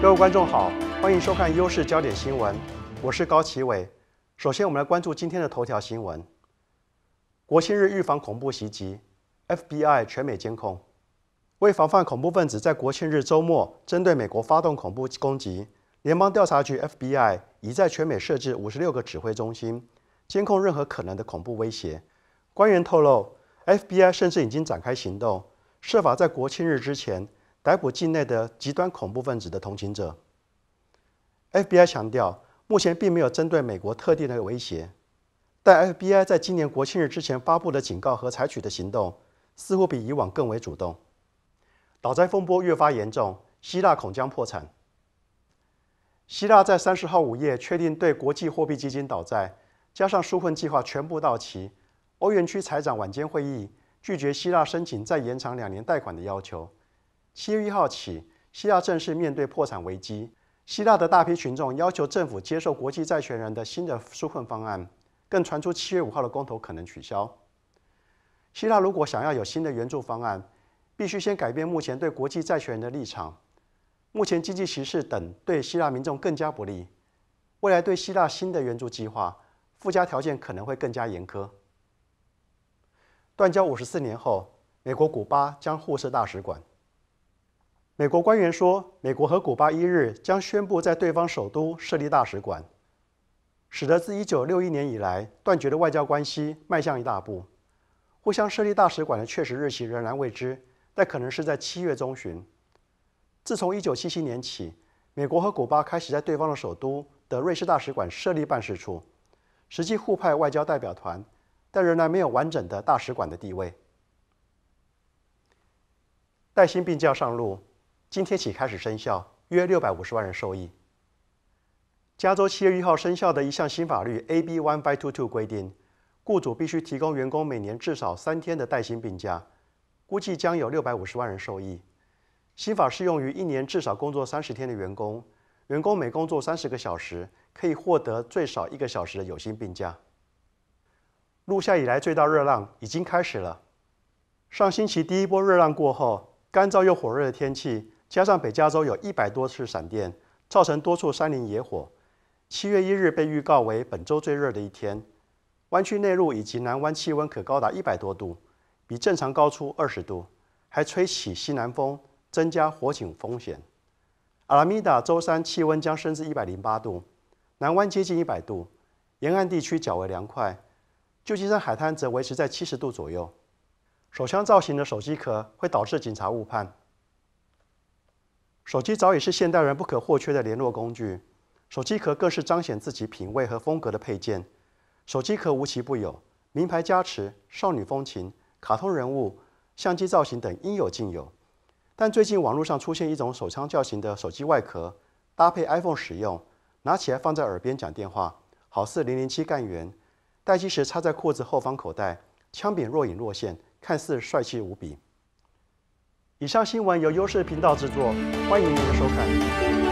各位观众好，欢迎收看《优势焦点新闻》，我是高奇伟。首先，我们来关注今天的头条新闻：国庆日预防恐怖袭击，FBI 全美监控。为防范恐怖分子在国庆日周末针对美国发动恐怖攻击，联邦调查局 FBI 已在全美设置五十六个指挥中心，监控任何可能的恐怖威胁。官员透露，FBI 甚至已经展开行动，设法在国庆日之前。逮捕境内的极端恐怖分子的同情者。FBI 强调，目前并没有针对美国特定的威胁，但 FBI 在今年国庆日之前发布的警告和采取的行动，似乎比以往更为主动。倒灾风波越发严重，希腊恐将破产。希腊在三十号午夜确定对国际货币基金倒债，加上纾困计划全部到期，欧元区财长晚间会议拒绝希腊申请再延长两年贷款的要求。七月一号起，希腊正式面对破产危机。希腊的大批群众要求政府接受国际债权人的新的纾困方案，更传出七月五号的公投可能取消。希腊如果想要有新的援助方案，必须先改变目前对国际债权人的立场。目前经济形势等对希腊民众更加不利，未来对希腊新的援助计划附加条件可能会更加严苛。断交五十四年后，美国古巴将互设大使馆。美国官员说，美国和古巴一日将宣布在对方首都设立大使馆，使得自一九六一年以来断绝的外交关系迈向一大步。互相设立大使馆的确实日期仍然未知，但可能是在七月中旬。自从一九七七年起，美国和古巴开始在对方的首都的瑞士大使馆设立办事处，实际互派外交代表团，但仍然没有完整的大使馆的地位。带薪病假上路。今天起开始生效，约六百五十万人受益。加州七月一号生效的一项新法律 AB One by Two Two 规定，雇主必须提供员工每年至少三天的带薪病假，估计将有六百五十万人受益。新法适用于一年至少工作三十天的员工，员工每工作三十个小时可以获得最少一个小时的有薪病假。入夏以来最大热浪已经开始了。上星期第一波热浪过后，干燥又火热的天气。加上北加州有一百多次闪电，造成多处山林野火。七月一日被预告为本周最热的一天，湾区内陆以及南湾气温可高达一百多度，比正常高出二十度，还吹起西南风，增加火警风险。阿拉米达周三气温将升至一百零八度，南湾接近一百度，沿岸地区较为凉快，旧金山海滩则维持在七十度左右。手枪造型的手机壳会导致警察误判。手机早已是现代人不可或缺的联络工具，手机壳更是彰显自己品味和风格的配件。手机壳无奇不有，名牌加持、少女风情、卡通人物、相机造型等应有尽有。但最近网络上出现一种手枪造型的手机外壳，搭配 iPhone 使用，拿起来放在耳边讲电话，好似007干员。待机时插在裤子后方口袋，枪柄若隐若现，看似帅气无比。以上新闻由优视频道制作，欢迎您的收看。